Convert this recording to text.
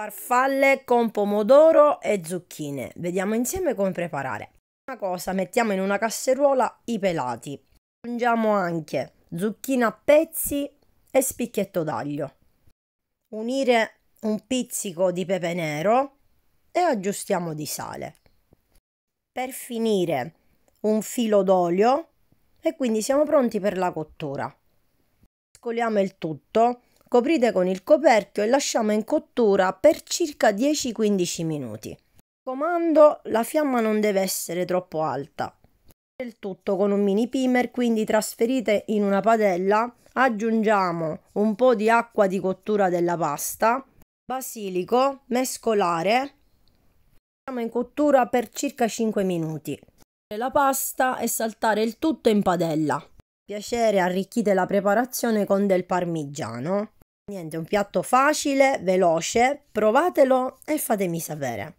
Farfalle con pomodoro e zucchine. Vediamo insieme come preparare. Prima cosa, mettiamo in una casseruola i pelati. Aggiungiamo anche zucchina a pezzi e spicchietto d'aglio. Unire un pizzico di pepe nero e aggiustiamo di sale. Per finire un filo d'olio e quindi siamo pronti per la cottura. Mescoliamo il tutto Coprite con il coperchio e lasciamo in cottura per circa 10-15 minuti. Comando, la fiamma non deve essere troppo alta. Il tutto con un mini primer, quindi trasferite in una padella, aggiungiamo un po' di acqua di cottura della pasta, basilico, mescolare, in cottura per circa 5 minuti. La pasta e saltare il tutto in padella. Piacere arricchite la preparazione con del parmigiano. Niente, un piatto facile, veloce, provatelo e fatemi sapere.